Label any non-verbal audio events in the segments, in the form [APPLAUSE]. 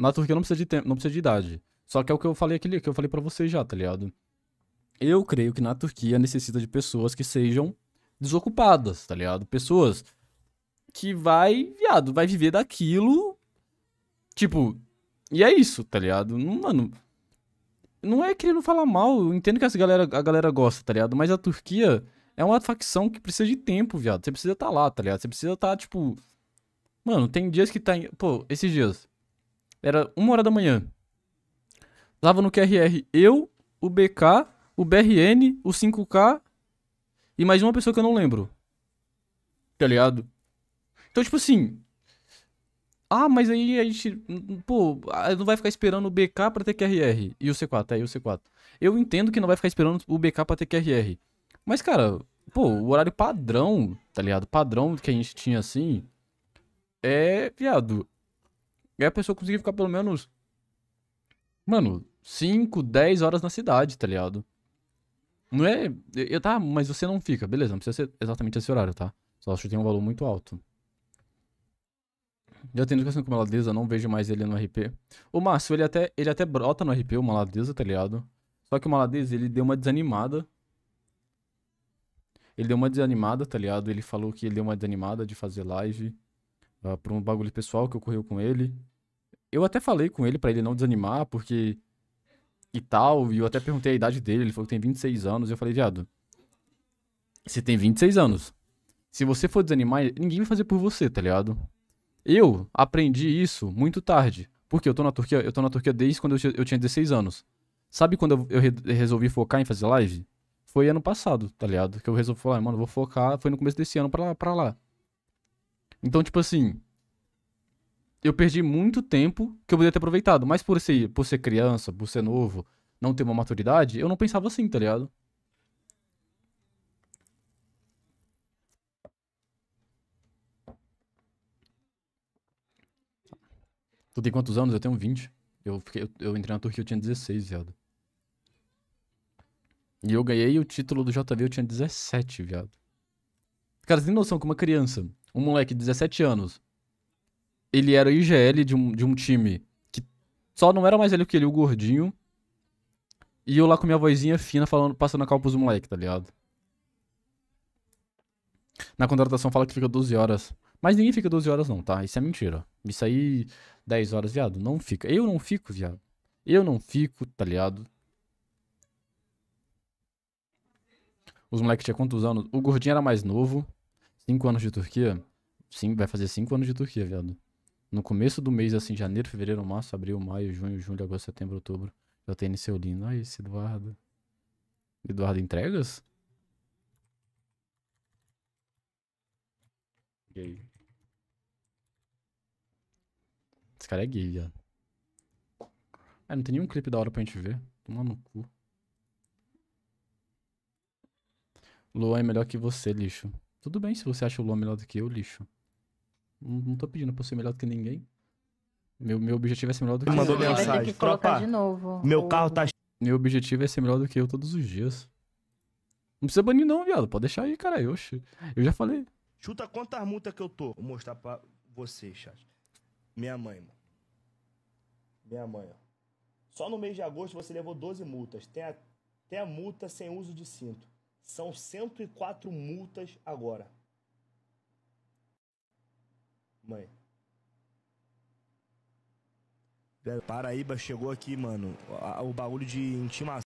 Na Turquia não precisa de tempo, não precisa de idade. Só que é o que eu falei aquele que eu falei para vocês já, tá ligado? Eu creio que na Turquia necessita de pessoas que sejam desocupadas, tá ligado? Pessoas que vai, viado, vai viver daquilo. Tipo, e é isso, tá ligado? Mano, não é querendo falar mal, eu entendo que essa galera, a galera gosta, tá ligado? Mas a Turquia é uma facção que precisa de tempo, viado. Você precisa estar tá lá, tá ligado? Você precisa estar, tá, tipo. Mano, tem dias que tá. Em... Pô, esses dias. Era uma hora da manhã. Tava no QRR eu, o BK, o BRN, o 5K e mais uma pessoa que eu não lembro. Tá ligado? Então, tipo assim. Ah, mas aí a gente. Pô, ah, não vai ficar esperando o BK pra ter QRR. E o C4, aí é, o C4. Eu entendo que não vai ficar esperando o BK pra ter QRR. Mas, cara, pô, o horário padrão, tá ligado? Padrão que a gente tinha assim. É, viado. E aí a pessoa conseguia ficar pelo menos. Mano, 5, 10 horas na cidade, tá ligado? Não é. Eu, tá, mas você não fica, beleza, não precisa ser exatamente esse horário, tá? Só acho que tem um valor muito alto. Já tem educação com é maladeza, não vejo mais ele no RP. O Márcio, ele até, ele até brota no RP, o maladeza, tá ligado? Só que o maladeza, ele deu uma desanimada. Ele deu uma desanimada, tá ligado? Ele falou que ele deu uma desanimada de fazer live uh, por um bagulho pessoal que ocorreu com ele eu até falei com ele para ele não desanimar, porque. E tal, e eu até perguntei a idade dele, ele falou que tem 26 anos. Eu falei, viado, você tem 26 anos. Se você for desanimar, ninguém vai fazer por você, tá ligado? Eu aprendi isso muito tarde. Porque eu tô na Turquia, eu tô na Turquia desde quando eu, tinha 16 anos. Sabe quando eu, resolvi focar em fazer live? Foi ano passado, tá ligado? Que eu resolvi falar, mano, vou focar. Foi no começo desse ano pra, pra lá. Então, tipo assim, eu perdi muito tempo que eu poderia ter aproveitado. Mas por ser, por ser criança, por ser novo, não ter uma maturidade, eu não pensava assim, tá ligado? Tu tem quantos anos? Eu tenho 20. Eu, fiquei, eu, entrei na Turquia, eu tinha 16, viado. E eu ganhei o título do JV, eu tinha 17, viado. Cara, você tem noção que uma criança, um moleque de 17 anos, ele era IGL de um, de um time que só não era mais ele que ele, o gordinho. E eu lá com minha vozinha fina falando, passando a calma pros moleque, tá ligado? Na contratação fala que fica 12 horas. Mas ninguém fica 12 horas não, tá? Isso é mentira. Isso aí, 10 horas, viado, não fica. Eu não fico, viado. Eu não fico, tá ligado? Os moleques tinham quantos anos? O gordinho era mais novo. 5 anos de Turquia. Sim, vai fazer 5 anos de Turquia, viado. No começo do mês, assim, janeiro, fevereiro, março, abril, maio, junho, julho, agosto, setembro, outubro, eu tenho seu lindo. Aí, ah, esse Eduardo. Eduardo entregas? Gay. Esse cara é gay, viado. Ah, não tem nenhum clipe da hora pra gente ver. Toma no cu. Luan é melhor que você, lixo. Tudo bem se você acha o Luan melhor do que eu, lixo. Não, tô pedindo pra ser melhor do que ninguém. Meu, meu objetivo é ser melhor do que Mandou ninguém. Mandou mensagem. Tropa, de novo. meu carro tá... Meu objetivo é ser melhor do que eu todos os dias. Não precisa banir não, viado. Pode deixar aí, cara. Eu, eu já falei. Chuta quantas multas que eu tô. Vou mostrar pra você, chat. Minha mãe, mano. Minha mãe, ó. Só no mês de agosto você levou 12 multas. Tem até multa sem uso de cinto. São 104 multas agora. Mãe. Paraíba chegou aqui, mano. O bagulho de intimação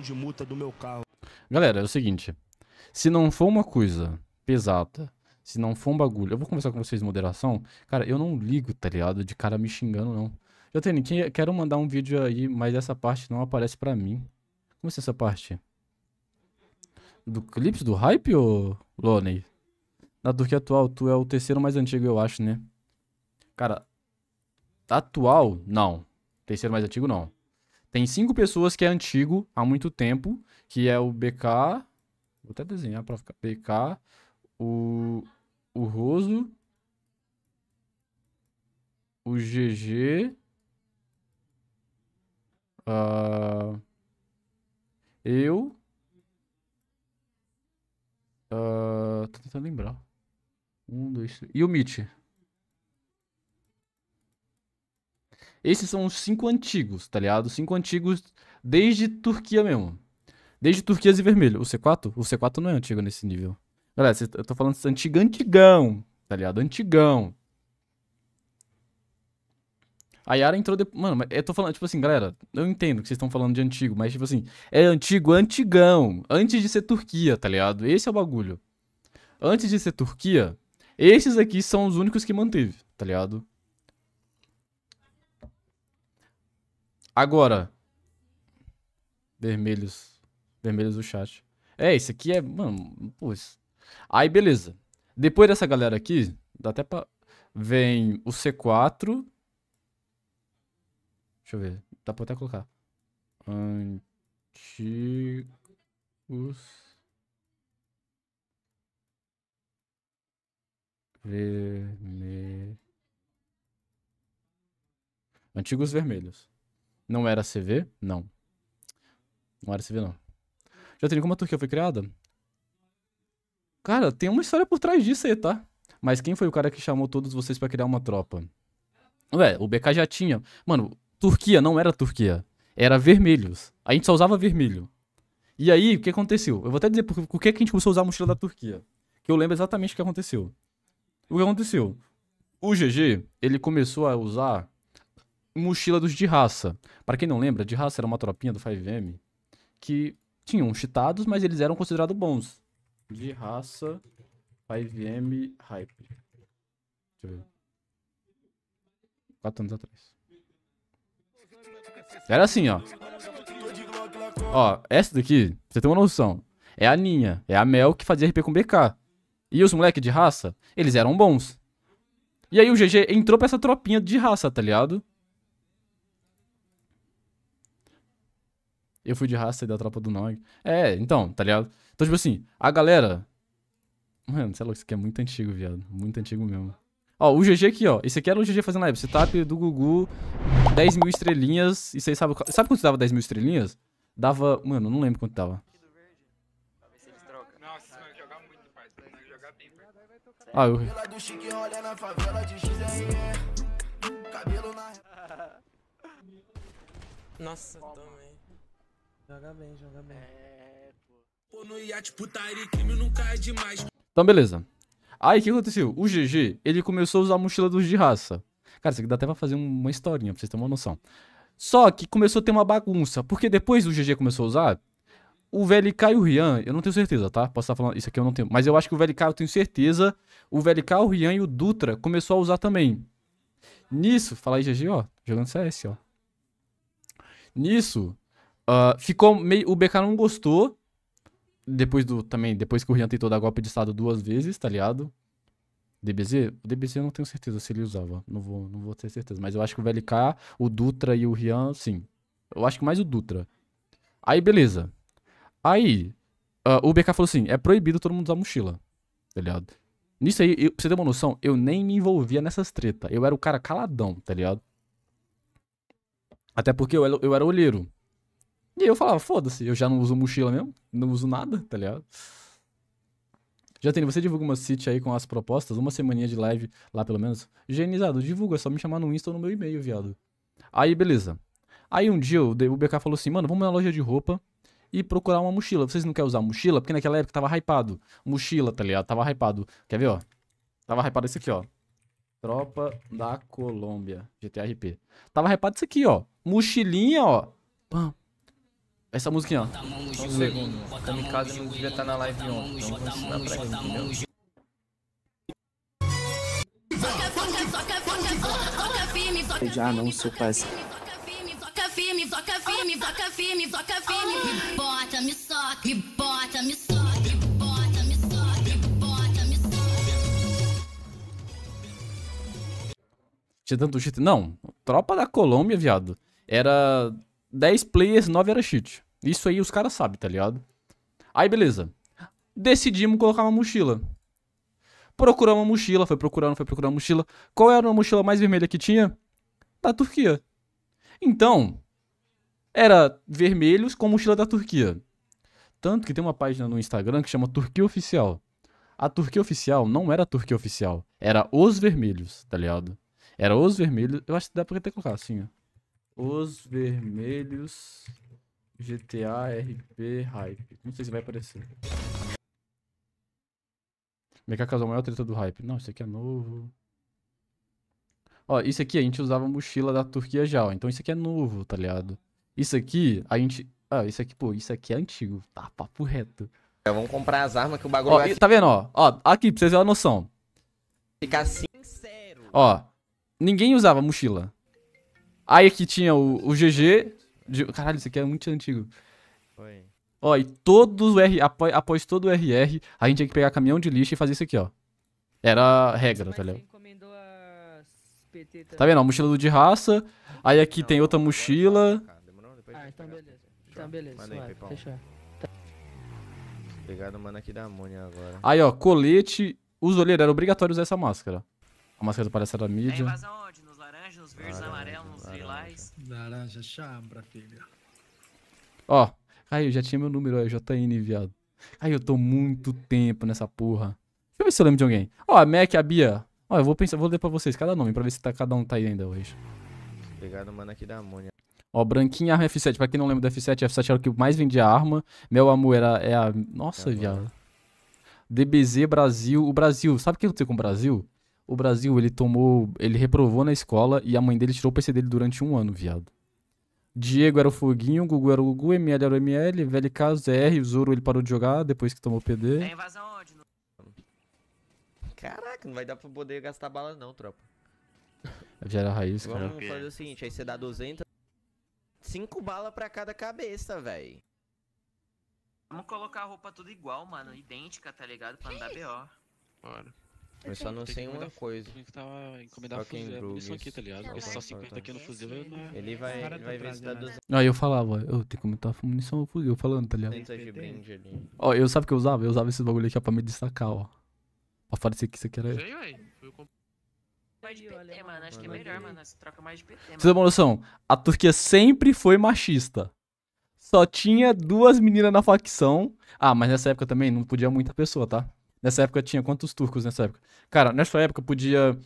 de multa do meu carro. Galera, é o seguinte. Se não for uma coisa pesada, se não for um bagulho. Eu vou conversar com vocês em moderação. Cara, eu não ligo, tá ligado? De cara me xingando, não. Eu tenho, quero mandar um vídeo aí, mas essa parte não aparece pra mim. Como é essa parte? Do clipe do hype, ou Loney? na Turquia atual, tu é o terceiro mais antigo, eu acho, né? Cara, atual, não. Terceiro mais antigo, não. Tem cinco pessoas que é antigo há muito tempo, que é o BK, vou até desenhar pra ficar, BK, o, o Roso, o GG, uh, ah, eu, uh, tô tentando lembrar. Um, dois, três. E o Mitch? Esses são os cinco antigos, tá ligado? Cinco antigos desde Turquia mesmo. Desde Turquias e Vermelho. O C4? O C4 não é antigo nesse nível. Galera, tá, eu tô falando desse antigo antigão, tá ligado? Antigão. A Yara entrou depois. Mano, eu tô falando, tipo assim, galera, eu entendo que vocês estão falando de antigo, mas, tipo assim, é antigo, antigão. Antes de ser Turquia, tá ligado? Esse é o bagulho. Antes de ser Turquia, esses aqui são os únicos que manteve, tá ligado? Agora. Vermelhos. Vermelhos do chat. É, esse aqui é. Mano, pô. Aí, beleza. Depois dessa galera aqui, dá até pra. Vem o C4. Deixa eu ver. Dá pra até colocar. Antigos. Vermelho. Antigos vermelhos. Não era CV? Não. Não era CV, não. Já tem como a Turquia foi criada? Cara, tem uma história por trás disso aí, tá? Mas quem foi o cara que chamou todos vocês para criar uma tropa? Ué, o BK já tinha. Mano, Turquia não era Turquia. Era vermelhos. A gente só usava vermelho. E aí, o que aconteceu? Eu vou até dizer por, por que a gente começou a usar a mochila da Turquia. Que eu lembro exatamente o que aconteceu. O que aconteceu? O GG, ele começou a usar mochila dos de raça. Para quem não lembra, de raça era uma tropinha do 5M que tinham cheatados, mas eles eram considerados bons. De raça, 5M, hype. Deixa eu ver. Quatro anos atrás. Era assim, ó. Ó, essa daqui, pra você ter uma noção, é a Ninha, é a Mel que fazia RP com BK. E os moleques de raça, eles eram bons. E aí o GG entrou pra essa tropinha de raça, tá ligado? Eu fui de raça e da tropa do Nog. É, então, tá ligado? Então, tipo assim, a galera. Mano, sei lá, isso aqui é muito antigo, viado. Muito antigo mesmo. Ó, o GG aqui, ó. Esse aqui era o GG fazendo live. Setup do Gugu, 10 mil estrelinhas. E vocês sabem. Sabe quanto dava 10 mil estrelinhas? Dava. Mano, não lembro quanto dava. Ah, eu. Nossa, também. Joga bem, joga bem. É, pô. no iate, putaria crime nunca é demais. Então, beleza. Aí, o que aconteceu? O GG, ele começou a usar a mochila dos de raça. Cara, isso aqui dá até pra fazer uma historinha, pra vocês terem uma noção. Só que começou a ter uma bagunça, porque depois o GG começou a usar, o VLK e o Rian, eu não tenho certeza, tá? Posso estar falando isso aqui, eu não tenho. Mas eu acho que o VLK eu tenho certeza. O VLK, o Rian e o Dutra começou a usar também. Nisso, fala aí, GG, ó. Jogando CS, ó. Nisso, uh, ficou meio. O BK não gostou. Depois do. Também, depois que o Rian tentou dar golpe de estado duas vezes, tá ligado? DBZ? O DBZ eu não tenho certeza se ele usava. Não vou, não vou ter certeza. Mas eu acho que o VLK, o Dutra e o Rian, sim. Eu acho que mais o Dutra. Aí, beleza. Aí, uh, o BK falou assim: é proibido todo mundo usar mochila. Tá ligado? Nisso aí, eu, pra você ter uma noção, eu nem me envolvia nessas tretas. Eu era o cara caladão, tá ligado? Até porque eu era, eu era olheiro. E aí eu falava, foda-se, eu já não uso mochila mesmo, não uso nada, tá ligado? Já tem, você divulga uma city aí com as propostas, uma semaninha de live lá pelo menos. Higienizado, divulga, é só me chamar no Insta ou no meu e-mail, viado. Aí, beleza. Aí um dia o BK falou assim, mano, vamos na loja de roupa e procurar uma mochila. Vocês não querem usar mochila? Porque naquela época tava hypado. Mochila, tá ligado? Tava hypado. Quer ver, ó? Tava hypado esse aqui, ó. Tropa da Colômbia. GTRP. Tava hypado isso aqui, ó. Mochilinha, ó. Pã. Essa musiquinha, ó. Um segundo. Estamos em casa não devia estar tá na live ontem. Então pra ele, entendeu? Eu já não sou parceiro firme, toca firme, toca ah. firme, toca firme. Me ah. bota, me soca, me bota, me soca. Me bota, me soca, me bota, me soca. Tinha tanto cheat? Não. Tropa da Colômbia, viado. Era 10 players, 9 era cheat. Isso aí os caras sabem, tá ligado? Aí, beleza. Decidimos colocar uma mochila. Procuramos uma mochila, foi procurando, foi procurando uma mochila. Qual era a mochila mais vermelha que tinha? Da Turquia. Então, era vermelhos com mochila da Turquia. Tanto que tem uma página no Instagram que chama Turquia Oficial. A Turquia Oficial não era a Turquia Oficial, era os vermelhos, tá ligado? Era os vermelhos. Eu acho que dá pra até colocar assim, ó. Os vermelhos GTA RP Hype. Não sei se vai aparecer. é que causou a maior treta do hype. Não, isso aqui é novo. Ó, isso aqui a gente usava mochila da Turquia já, ó. Então isso aqui é novo, tá ligado? Isso aqui, a gente. Ah, isso aqui, pô, isso aqui é antigo. Tá, papo reto. É, vamos comprar as armas que o bagulho ó, vai... Tá vendo, ó? Ó, aqui, pra vocês verem a noção. Ficar sincero assim. Ó, ninguém usava mochila. Aí aqui tinha o, o GG. Caralho, isso aqui é muito antigo. Oi. Ó, e todos o R, após, após todo o RR, a gente tinha que pegar caminhão de lixo e fazer isso aqui, ó. Era regra, tá ligado? Tá vendo? A mochila do de raça. Aí aqui não, tem outra mochila. Não, ah, então, beleza. então beleza. Então beleza. Manda Fechou. Obrigado, mano, aqui da Mônia agora. Aí, ó, colete. Os olheiros era obrigatório usar essa máscara. A máscara do palhaço da mídia. É invasão onde? Nos laranjas, nos verdes, laranja, amarelos, nos lilás. Laranja, chambra, filho. Ó, aí eu já tinha meu número, ó, JN, viado. Aí eu tô muito tempo nessa porra. Deixa eu ver se eu lembro de alguém. Ó, a Mac, a Bia. Ó, eu vou pensar, vou ler pra vocês cada nome, pra ver se tá, cada um tá aí ainda hoje. Obrigado, mano, aqui da Mônia. Ó, branquinha, arma F7. Pra quem não lembra do F7, F7 era o que mais vendia arma. Meu amor era é a. Nossa, é viado. DBZ Brasil. O Brasil, sabe o que aconteceu com o Brasil? O Brasil, ele tomou. Ele reprovou na escola e a mãe dele tirou o PC dele durante um ano, viado. Diego era o Foguinho, Gugu era o Gugu, ML era o ML, VLK, ZR, o Zoro ele parou de jogar depois que tomou PD. invasão onde? Caraca, não vai dar pra poder gastar bala não, tropa. Já era raiz, cara. Vamos fazer o seguinte, aí você dá 200 Cinco balas para cada cabeça, velho. Vamos colocar a roupa tudo igual, mano. Idêntica, tá ligado? Pra andar B.O. Bora. Eu só não sei uma coisa. Tem que tava encomendar fuzil, é isso aqui, tá ligado? Esse é só 50 aqui no fuzil, Ele vai, ele vai ver se dá 200. Aí eu falava, eu tenho que aumentar a munição no fuzil, Eu falando, tá ligado? Ó, eu sabe o que eu usava? Eu usava esses bagulho aqui, ó, pra me destacar, ó. Pra parecer que isso aqui era... Sei, mais de PT, olha, mano. Acho que é melhor, mano. Você troca mais de PT, Você tem uma noção? A Turquia sempre foi machista. Só tinha duas meninas na facção. Ah, mas nessa época também não podia muita pessoa, tá? Nessa época tinha quantos turcos nessa época? Cara, nessa época podia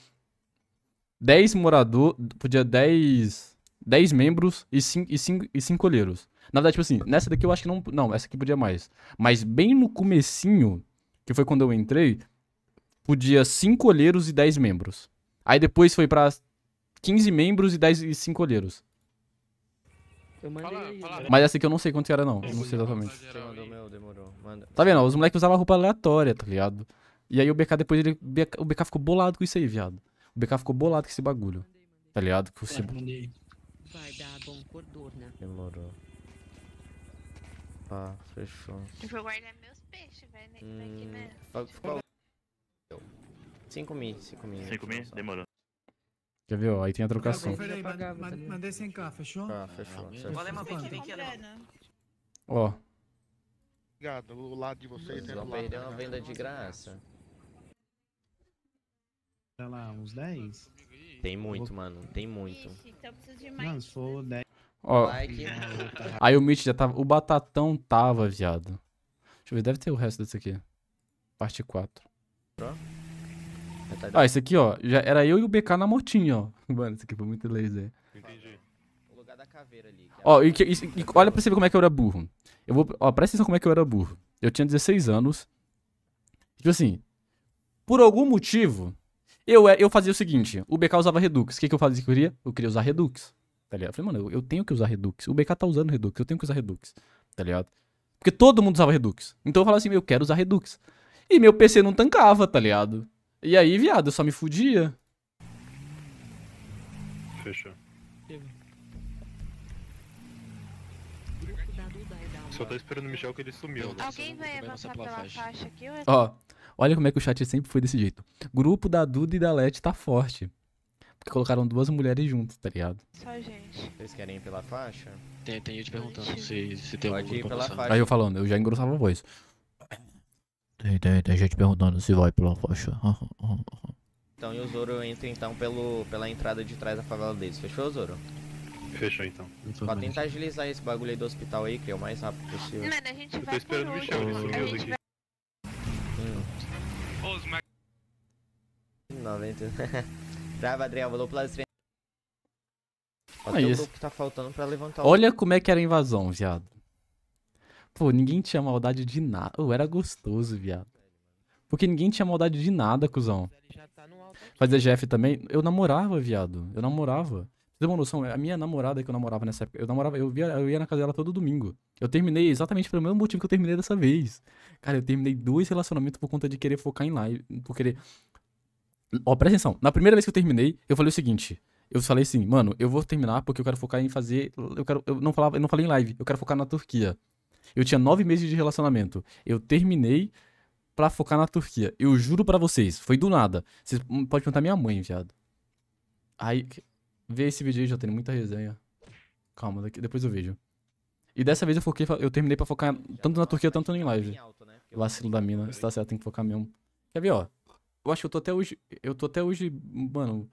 10 moradores. podia 10 10 membros e 5 e 5 e 5 olheiros. Na verdade, tipo assim, nessa daqui eu acho que não, não, essa aqui podia mais. Mas bem no comecinho, que foi quando eu entrei, podia 5 olheiros e 10 membros. Aí depois foi pra 15 membros e 10 e 5 olheiros. Eu mandei fala, fala. Né? Mas essa aqui eu não sei quanto era, não. Eu não sei exatamente. Tá vendo? Os moleques usavam roupa aleatória, tá ligado? E aí o BK depois ele. O BK ficou bolado com isso aí, viado. O BK ficou bolado com esse bagulho. Tá ligado? Com esse... Vai dar bom né? Demorou. Pá, ah, fechou. Eu vou guardar meus peixes, velho. Né? Hum, aqui, né? Ficou... 5 mil, 5 mil. 5 mil? Demorou. Quer ver, ó, Aí tem a trocação. Peraí, mandei 100k, fechou? Ah, fechou. Ó, alemão, vem aqui, vem aqui, alemão. Ó. Obrigado, o lado de vocês é do lado. perder uma né? venda de graça. Sei tá lá, uns 10? Tem muito, mano, tem muito. Mano, então preciso se for 10... Ó, aí o Mitch já tava... O Batatão tava, viado. Deixa eu ver, deve ter o resto desse aqui. Parte 4. Pronto tá ó, esse aqui, ó, já era eu e o BK na motinha, ó. [LAUGHS] Mano, esse aqui foi muito laser. Entendi. O lugar da caveira ali. É ó, e, e, e, olha pra você ver como é que eu era burro. Eu vou, ó, presta atenção como é que eu era burro. Eu tinha 16 anos. Tipo assim, por algum motivo, eu, é, eu fazia o seguinte: o BK usava Redux. O que, que eu fazia que eu queria? Eu queria usar Redux. Tá ligado? Eu falei, mano, eu, eu, tenho que usar Redux. O BK tá usando Redux, eu tenho que usar Redux. Tá ligado? Porque todo mundo usava Redux. Então eu falava assim, eu quero usar Redux. E meu PC não tancava, tá ligado? E aí, viado, eu só me fudia. Fechou. Só tô esperando o Michel que ele sumiu. Alguém vai avançar pela faixa, aqui Ó, olha como é que o chat sempre foi desse jeito. Grupo da Duda e da Let tá forte. Porque colocaram duas mulheres juntas, tá ligado? Só gente. Vocês querem ir pela faixa? Tem, tem gente perguntando se, se tem Pode algum ir pela faixa. Aí eu falando, eu já engrossava a voz. Tem, tem, tem gente perguntando se vai pela faixa. [LAUGHS] então, e o Zoro entra então pelo, pela entrada de trás da favela deles. Fechou, Zoro? Fechou então. Pode tentar agilizar esse bagulho aí do hospital aí, que é o mais rápido possível. Mano, a gente Eu vai. Eu tô esperando o Michel, ele sumiu daqui. Os Mac. 90. Brava, Adriel, voltou pela estreia. Olha o que tá faltando pra levantar Olha o... como é que era a invasão, viado. Pô, ninguém tinha maldade de nada. Oh, era gostoso, viado. Porque ninguém tinha maldade de nada, cuzão. Fazer GF também. Eu namorava, viado. Eu namorava. Você tem uma noção? A minha namorada que eu namorava nessa época, eu namorava, eu, via, eu ia na casa dela todo domingo. Eu terminei exatamente pelo mesmo motivo que eu terminei dessa vez. Cara, eu terminei dois relacionamentos por conta de querer focar em live. Por querer. Ó, oh, presta atenção. Na primeira vez que eu terminei, eu falei o seguinte. Eu falei assim, mano, eu vou terminar porque eu quero focar em fazer. Eu quero. Eu não falava, eu não falei em live, eu quero focar na Turquia. Eu tinha nove meses de relacionamento. Eu terminei para focar na Turquia. Eu juro para vocês, foi do nada. Vocês hum, pode perguntar minha mãe, viado. Aí, vê esse vídeo aí, já tem muita resenha. Calma, daqui, depois eu vejo. E dessa vez eu foquei, eu terminei pra focar tanto na Turquia, tanto em live. Vacilo da mina, está certo, tem que focar mesmo. Quer ver, ó? Eu acho que eu tô até hoje, eu tô até hoje, mano...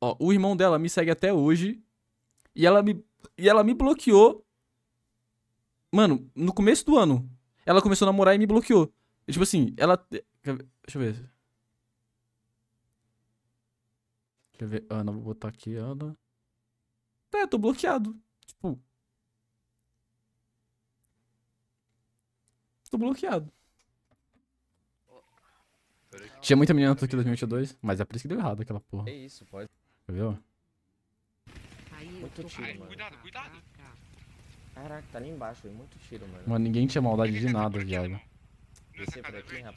Ó, o irmão dela me segue até hoje e ela me, e ela me bloqueou Mano, no começo do ano, ela começou a namorar e me bloqueou. E, tipo assim, ela. Deixa eu ver. Deixa eu ver. Ana, vou botar aqui, Ana. É, tô bloqueado. Tipo. Tô bloqueado. Tinha muita menina aqui em 2022, mas é por isso que deu errado aquela porra. É isso, pode. Viu? Muito tiro, mano. Cuidado, cuidado. Caraca, tá ali embaixo, Muito tiro, mano. Mano, ninguém tinha maldade de nada, viado. Você,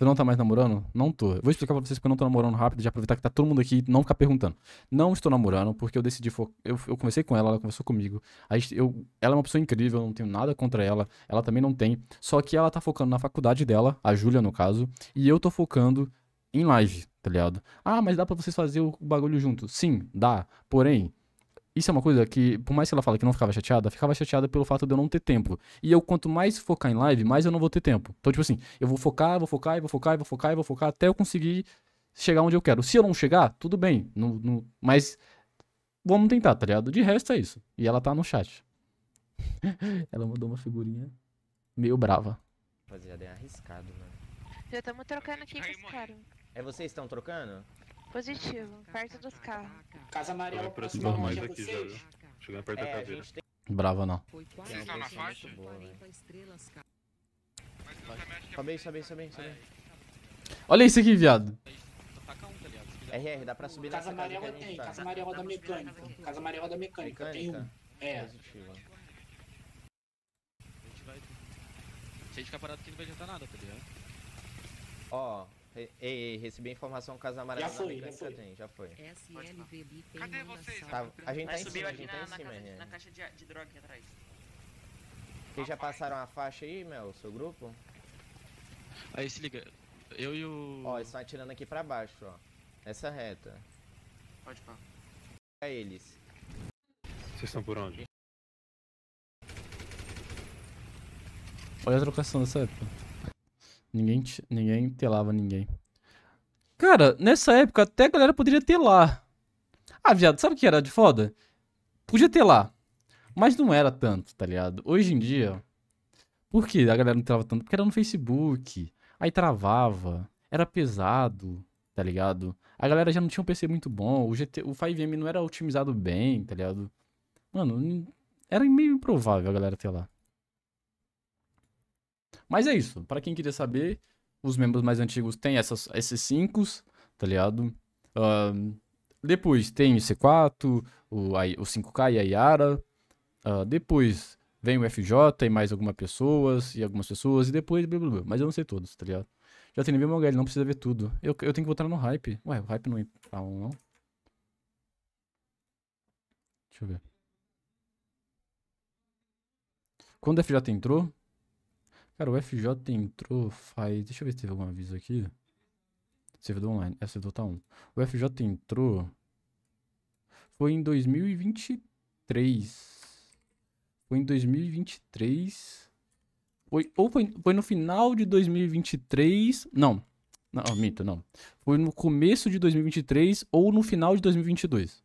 não tá mais namorando? Não tô. vou explicar pra vocês porque eu não tô namorando rápido, já aproveitar que tá todo mundo aqui e não ficar perguntando. Não estou namorando, porque eu decidi fo... eu, eu conversei com ela, ela conversou comigo. Aí eu, ela é uma pessoa incrível, eu não tenho nada contra ela. Ela também não tem. Só que ela tá focando na faculdade dela, a Júlia no caso, e eu tô focando em live, tá ligado? Ah, mas dá pra vocês fazer o bagulho junto. Sim, dá. Porém, isso é uma coisa que, por mais que ela fale que não ficava chateada, ficava chateada pelo fato de eu não ter tempo. E eu, quanto mais focar em live, mais eu não vou ter tempo. Então, tipo assim, eu vou focar, vou focar, e vou focar, e vou focar, e vou focar, até eu conseguir chegar onde eu quero. Se eu não chegar, tudo bem. No, no, mas vamos tentar, tá ligado? De resto é isso. E ela tá no chat. [LAUGHS] ela mandou uma figurinha meio brava. Rapaziada, é arriscado, mano. Já estamos trocando aqui com os caras. É vocês estão trocando? Positivo, perto dos carros. Casa Amarela, é Vai aproximar mais aqui já, viu? Chegando perto da é, caveira. Tem... Brava não. Vocês estão na faixa? Boa, Samei, samei, samei, samei. Olha isso aqui, viado. RR, tá. dá pra subir na casa amarela tem, tá. casa amarela da mecânica. Casa amarela da mecânica, mecânica? tem um. É. Positivo. Se a gente ficar parado aqui não vai adiantar nada, tá ligado? Ó, oh. Ei, ei, recebi informação que Casa Amarela já foi, já foi. Tem, já foi. SLVB tem Cadê vocês? Tá, a gente tá em cima, a gente tá em cima. Caixa, na caixa de, de droga aqui atrás. Vocês já passaram a faixa aí, Mel, seu grupo? Aí se liga, eu e o... Ó, eles estão atirando aqui pra baixo, ó. Nessa reta. Pode pá. É eles. Vocês estão por onde? Olha a trocação dessa época. Ninguém, ninguém telava ninguém. Cara, nessa época até a galera poderia telar. Ah, viado, sabe o que era de foda? Podia telar. Mas não era tanto, tá ligado? Hoje em dia. Por que a galera não trava tanto? Porque era no Facebook. Aí travava. Era pesado, tá ligado? A galera já não tinha um PC muito bom. O, GT, o 5M não era otimizado bem, tá ligado? Mano, era meio improvável a galera ter lá. Mas é isso. Para quem queria saber, os membros mais antigos têm essas, esses cinco, tá ligado? Uh, depois tem o C4, o, o 5K e a Yara. Uh, depois vem o FJ e mais algumas pessoas, e algumas pessoas, e depois blá, blá, blá. Mas eu não sei todos, tá ligado? Já tem nível ele não precisa ver tudo. Eu, eu tenho que botar no hype. Ué, o hype não tá não? Deixa eu ver. Quando o FJ entrou, Cara, o FJ entrou faz... Deixa eu ver se teve algum aviso aqui. Servidor online. É, servidor tá 1. O FJ entrou... Foi em 2023. Foi em 2023... Foi, ou foi, foi no final de 2023... Não. Não, minto, não. Foi no começo de 2023 ou no final de 2022.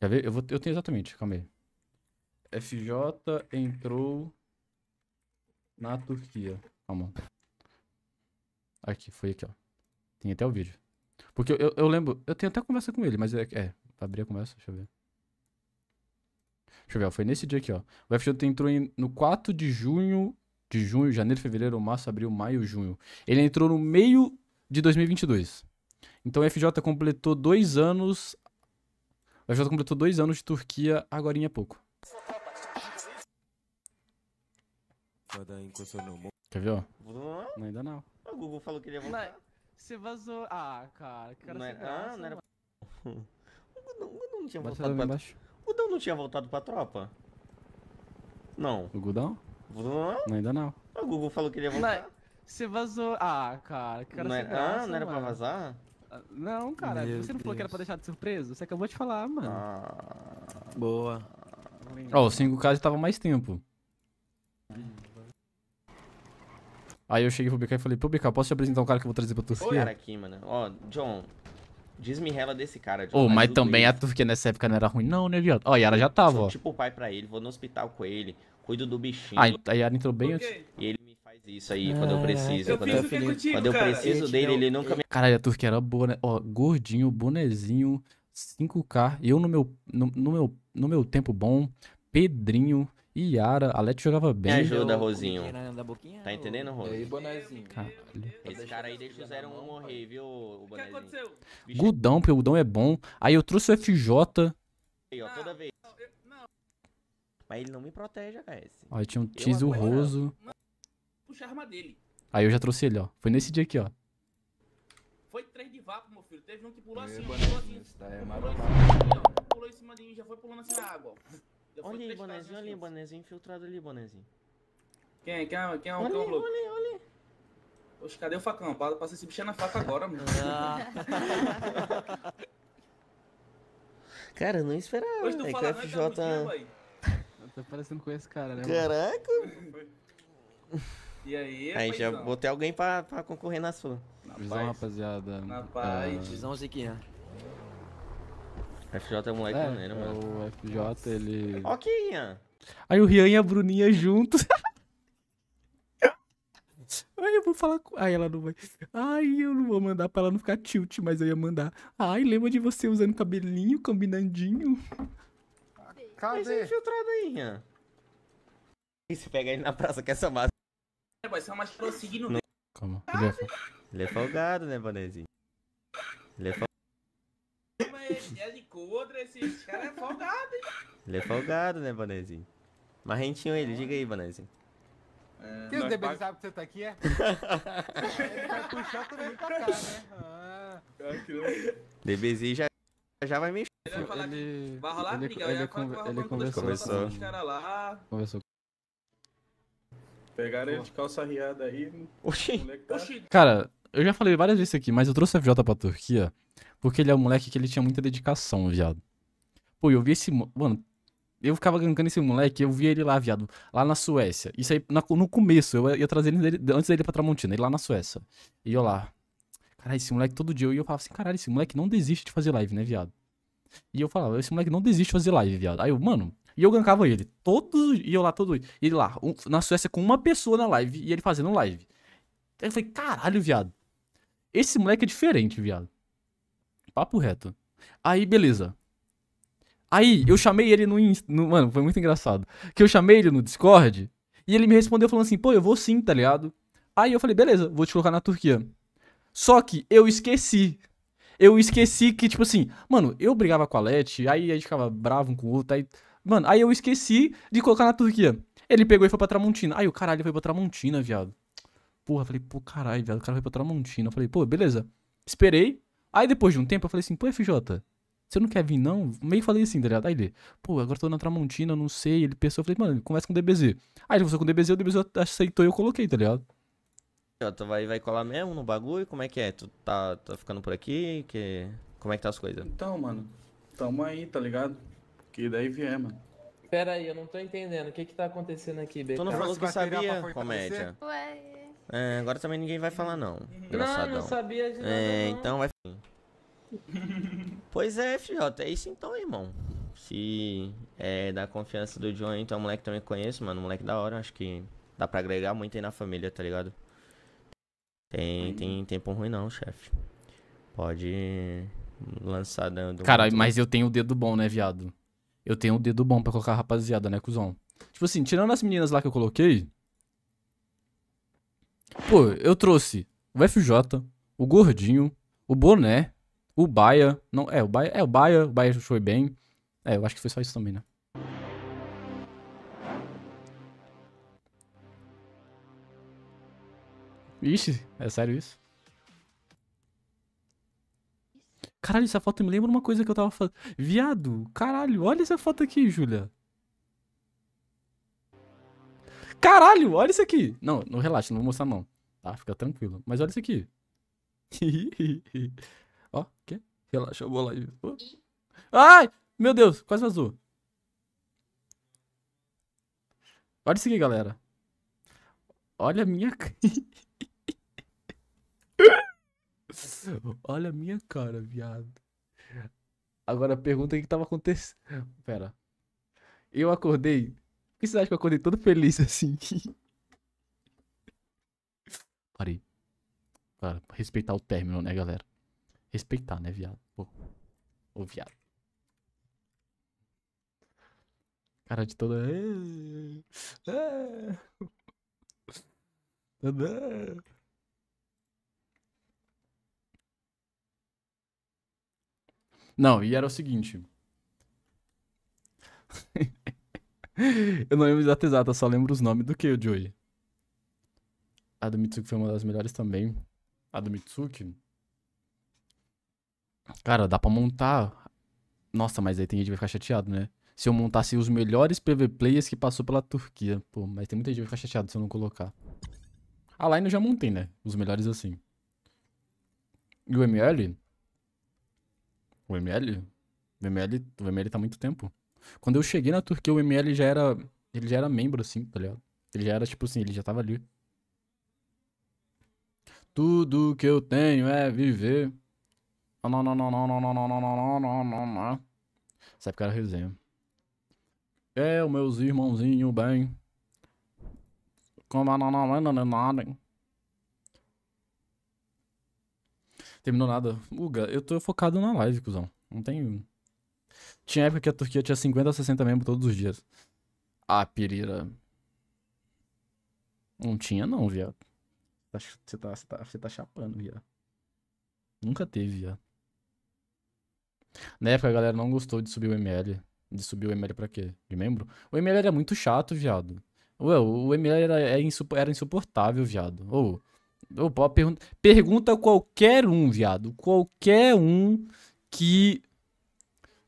Quer ver? Eu, vou, eu tenho exatamente, calma aí. FJ entrou na Turquia. Calma. Aqui, foi aqui, ó. Tem até o vídeo. Porque eu, eu, lembro, eu tenho até conversa com ele, mas é, é abri a conversa, deixa eu ver. Deixa eu ver, ó, foi nesse dia aqui, ó. O FJ entrou em, no 4 de junho, de junho, janeiro, fevereiro, março, abril, maio, junho. Ele entrou no meio de 2022. Então o FJ completou dois anos. O FJ completou dois anos de Turquia agora em pouco. Quer ver, ó? Não, ainda não. O Google falou que ele ia voltar. Não, você vazou. Ah, cara, que cara não é- era... Graça, ah, não era. [LAUGHS] o Gudão não tinha voltado pra... Embaixo. O Gudão não tinha voltado pra tropa? Não. O Gudão? Não, ainda não. O Google falou que ele ia voltar. Não, você vazou. Ah, cara, que cara não era... Graça, ah, não era pra vazar? Ah, não, cara, Meu você não Deus. falou que era pra deixar de surpresa? Você acabou de falar, mano. Ah, boa. Ó, oh, o 5K já tava mais tempo. Hum. Aí eu cheguei pro BK e falei, pro BK, posso te apresentar um cara que eu vou trazer pra Turquia? Olha aqui, mano. Ó, John, diz-me revela desse cara, John. Ô, oh, mas também isso. a Turquia nessa época não era ruim não, né, viado? Ó, a Yara já tava, ó. tipo o pai pra ele, vou no hospital com ele, cuido do bichinho. Ah, então, a Yara entrou bem antes. E ele me faz isso aí quando eu preciso. Eu quando, eu, é contigo, quando eu, preciso dele, ele nunca me... Caralho, a Turquia era boa, né? Ó, gordinho, bonezinho, 5K. Eu no meu, no, no meu, no meu tempo bom, Pedrinho... Yara. A Leti jogava bem. Me ajuda, Rosinho. Tá entendendo, Rosinho? E aí, Bonezinho? Caralho. Esse cara aí deixa o um morrer, viu, o Bonezinho? O que aconteceu? Bicho. Gudão, porque o Gudão é bom. Aí eu trouxe o FJ. Aí, ó, toda vez. Mas ele não me protege, HS. Ó, tinha um Tiz o Roso. Puxa a arma dele. Aí eu já trouxe ele, ó. Foi nesse dia aqui, ó. Foi três de vácuo, meu filho. Teve um que pulou assim, pulou assim. É pulou em cima de mim, já foi pulando assim na água, ó olha aí, bonezinho, olha aí, bonezinho, infiltrado ali, bonezinho. Quem é, quem é, quem é um olha cão louco? Olha, olha. cadê o facão? Para, passa esse bicho na faca agora, mano. Ah. [LAUGHS] cara, eu não esperava, Hoje tu fala, é que o FJ... Tá parecendo com esse cara, né? Caraca! E aí, aí já botei alguém pra, pra concorrer na sua. Na Visão, rapaziada. Na paz. É... Visão, Ziquinha. FJ é um moleque é, maneiro, é mano. O FJ, Nossa. ele. Ó, Ian. Aí o Rian e a Bruninha juntos. Ai, [LAUGHS] eu vou falar com. Ai, ela não vai. Ai, eu não vou mandar pra ela não ficar tilt, mas eu ia mandar. Ai, lembra de você usando cabelinho, combinandinho? Calma, cadê? Mas é infiltrado aí, Ian. E se pega ele na praça com essa é massa? É, mas essa massa seguindo não. Calma. Ele é, ele é folgado, né, Vanezinho? Ele é folgado. Mas é o cara é folgado, hein? Ele é folgado, né, Bonezinho? Marrentinho ele, diga aí, Bonezinho. É, Quem deve paga... sabe que você tá aqui, é? [LAUGHS] ele vai puxar também pra cá, né? Ah. DBZ é já, já vai mexer. Ele vai falar ele, que vai rolar ele, briga, ele, ele, ele conversou, conversou. Os lá. Conversou. Pegaram ele de calça riada aí. Oxi. Tá- cara, eu já falei várias vezes aqui, mas eu trouxe o FJ pra Turquia porque ele é um moleque que ele tinha muita dedicação, viado. Pô, eu vi esse. Mano, eu ficava gankando esse moleque, eu vi ele lá, viado, lá na Suécia. Isso aí, na, no começo, eu ia trazer ele antes dele pra Tramontina, ele lá na Suécia. E eu lá. Caralho, esse moleque todo dia. eu ia falar assim, caralho, esse moleque não desiste de fazer live, né, viado? E eu falava, esse moleque não desiste de fazer live, viado. Aí eu, mano. E eu gankava ele. todos E eu lá, todo. Ele lá, um, na Suécia com uma pessoa na live e ele fazendo live. Aí eu falei, caralho, viado. Esse moleque é diferente, viado. Papo reto. Aí, beleza. Aí, eu chamei ele no, no. Mano, foi muito engraçado. Que eu chamei ele no Discord e ele me respondeu falando assim: pô, eu vou sim, tá ligado? Aí eu falei: beleza, vou te colocar na Turquia. Só que eu esqueci. Eu esqueci que, tipo assim, mano, eu brigava com a Leti, aí a gente ficava bravo um com o outro, aí. Mano, aí eu esqueci de colocar na Turquia. Ele pegou e foi pra Tramontina. Aí o caralho foi pra Tramontina, viado. Porra, falei, pô, caralho, viado, o cara foi pra Tramontina. Eu falei, pô, beleza. Esperei. Aí depois de um tempo eu falei assim, pô, FJ, você não quer vir, não? Meio falei assim, tá ligado? Aí ele, pô, agora tô na Tramontina, não sei. Ele pensou, eu falei, mano, conversa com o DBZ. Aí ele conversou com o DBZ, o DBZ aceitou e eu coloquei, tá ligado? Tu vai, vai colar mesmo no bagulho? Como é que é? Tu tá, tá ficando por aqui? Que... Como é que tá as coisas? Então, mano, tamo aí, tá ligado? Que daí vier, mano. Pera aí, eu não tô entendendo. O que que tá acontecendo aqui, BK? Tu não falou que sabia comédia. Ué. É, agora também ninguém vai falar, não. Engraçadão. Não, não sabia de é, nada, É, não. então vai... [LAUGHS] pois é, FJ, é isso então, irmão. Se é da confiança do John, então é um moleque que também conheço, mano. Um moleque da hora, acho que dá pra agregar muito aí na família, tá ligado? Tem, tem tempo ruim não, chefe. Pode lançar dando. Cara, mas eu tenho o dedo bom, né, viado? Eu tenho o dedo bom pra colocar a rapaziada, né, cuzão? Tipo assim, tirando as meninas lá que eu coloquei. Pô, eu trouxe o FJ, o Gordinho, o Boné, o Baia. Não, é, o Baia. É, o Baia. O Baia foi bem. É, eu acho que foi só isso também, né? Ixi, é sério isso? Caralho, essa foto me lembra uma coisa que eu tava fazendo. Viado, caralho, olha essa foto aqui, Júlia. Caralho, olha isso aqui. Não, não relaxa, não vou mostrar não. Tá, fica tranquilo. Mas olha isso aqui. [LAUGHS] Ó, o quê? Relaxa, vou lá. Ai! Meu Deus, quase vazou. Olha isso aqui, galera. Olha a minha... [LAUGHS] Olha a minha cara, viado. Agora pergunta é o que tava acontecendo. Pera. Eu acordei. Por que você acha que eu acordei todo feliz assim? [LAUGHS] Parei. Para respeitar o término, né, galera? Respeitar, né, viado? Ô, ô viado. Cara de toda. Ah, ah, ah. Não, e era o seguinte. [LAUGHS] eu não lembro da data só lembro os nomes do que, Joey? A do Mitsuki foi uma das melhores também. A do Mitsuki Cara, dá pra montar. Nossa, mas aí tem gente que vai ficar chateado, né? Se eu montasse os melhores PV players que passou pela Turquia. Pô, mas tem muita gente que vai ficar chateado se eu não colocar. A line eu já montei, né? Os melhores assim. E o ML? O ML? O ML, o ML tá há muito tempo. Quando eu cheguei na Turquia, o ML já era. Ele já era membro, assim, tá ligado? Ele já era, tipo assim, ele já tava ali. Tudo que eu tenho é viver. Não, não, não, não, não, não, não, não, não, não, não. Sai pro cara resenha. É, o meus irmãozinho bem. Como não, não, não, não, nada. Terminou nada. Uga, eu tô focado na live, cuzão. Não tem. Tinha época que a Turquia tinha 50 a 60 membros todos os dias. Ah, Pirira. Não tinha, não, viado. Você tá, tá, você tá chapando, viado. Nunca teve, viado. Na época a galera não gostou de subir o ML. De subir o ML pra quê? De membro? O ML era muito chato, viado. Ué, o ML era, é era insuportável, viado. Ou. Oh, pergunta, pergunta qualquer um, viado. Qualquer um que.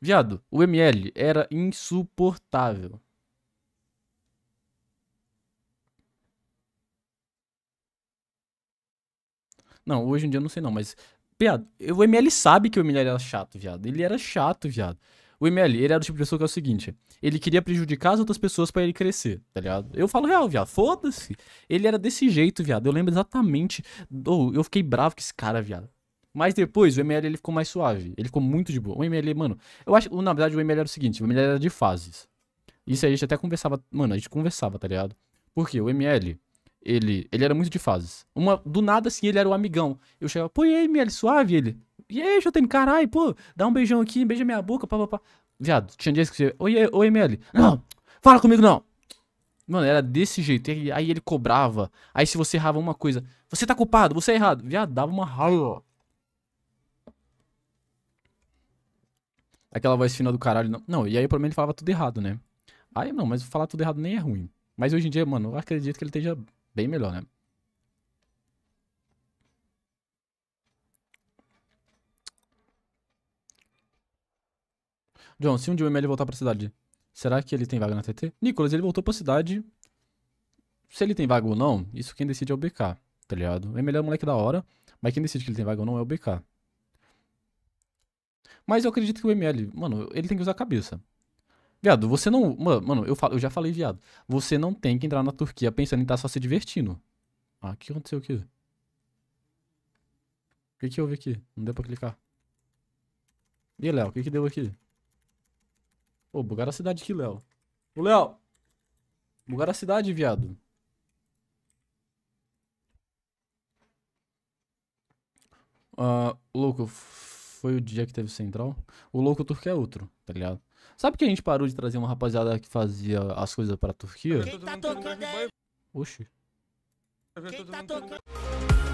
Viado, o ML era insuportável. Não, hoje em dia eu não sei não, mas Piado, o ML sabe que o ML era chato, viado. Ele era chato, viado. O ML, ele era o tipo de pessoa que é o seguinte: ele queria prejudicar as outras pessoas para ele crescer, tá ligado? Eu falo real, viado, foda-se. Ele era desse jeito, viado. Eu lembro exatamente. do. eu fiquei bravo com esse cara, viado. Mas depois o ML ele ficou mais suave. Ele ficou muito de boa. O ML, mano, eu acho. Na verdade, o ML era o seguinte: o ML era de fases. Isso aí a gente até conversava. Mano, a gente conversava, tá ligado? Porque o ML, ele, ele era muito de fases. Uma, do nada, assim, ele era o amigão. Eu chegava, pô, e aí, ML, suave? ele, e aí, Jotene, caralho, pô, dá um beijão aqui, beija minha boca, papapá. Viado, tinha dias que você, oi, ML. Não, fala comigo não. Mano, era desse jeito. aí ele cobrava. Aí se você errava uma coisa, você tá culpado, você é errado. Viado, dava uma raiva. Aquela voz final do caralho. Não, não e aí pra mim ele falava tudo errado, né? Aí não, mas falar tudo errado nem é ruim. Mas hoje em dia, mano, eu acredito que ele esteja Bem melhor, né? John, se um dia o ML voltar pra cidade, será que ele tem vaga na TT? Nicolas, ele voltou pra cidade. Se ele tem vaga ou não, isso quem decide é o BK, tá ligado? O ML é um moleque da hora, mas quem decide que ele tem vaga ou não é o BK. Mas eu acredito que o ML, mano, ele tem que usar a cabeça. Viado, você não. Mano, eu, falo, eu já falei, viado. Você não tem que entrar na Turquia pensando em estar tá só se divertindo. Ah, o que aconteceu aqui? O que, que houve aqui? Não deu pra clicar. E Léo, o que, que deu aqui? Pô, bugaram a cidade aqui, Léo. Ô, Léo! Bugaram a cidade, viado. Ah, louco, foi o dia que teve central. O louco turco é outro, tá ligado? Sabe que a gente parou de trazer uma rapaziada que fazia as coisas pra Turquia? Quem tá tocando aí? Oxi. Quem tá tocando?